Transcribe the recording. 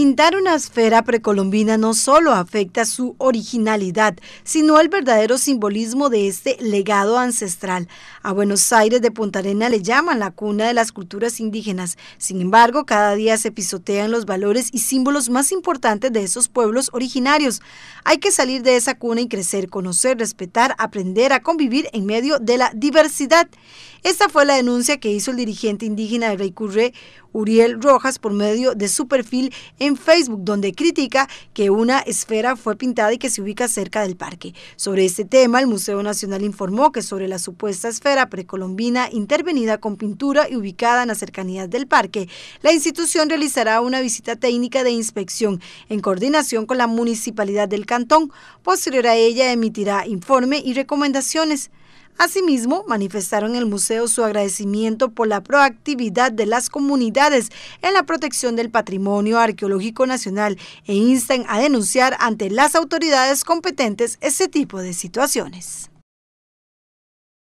Pintar una esfera precolombina no solo afecta su originalidad, sino el verdadero simbolismo de este legado ancestral. A Buenos Aires de Punta Arena le llaman la cuna de las culturas indígenas. Sin embargo, cada día se pisotean los valores y símbolos más importantes de esos pueblos originarios. Hay que salir de esa cuna y crecer, conocer, respetar, aprender a convivir en medio de la diversidad. Esta fue la denuncia que hizo el dirigente indígena de Rey Uriel Rojas, por medio de su perfil en Facebook, donde critica que una esfera fue pintada y que se ubica cerca del parque. Sobre este tema, el Museo Nacional informó que sobre la supuesta esfera precolombina intervenida con pintura y ubicada en las cercanías del parque, la institución realizará una visita técnica de inspección en coordinación con la municipalidad del cantón. Posterior a ella emitirá informe y recomendaciones. Asimismo, manifestaron en el museo su agradecimiento por la proactividad de las comunidades en la protección del patrimonio arqueológico nacional e instan a denunciar ante las autoridades competentes ese tipo de situaciones.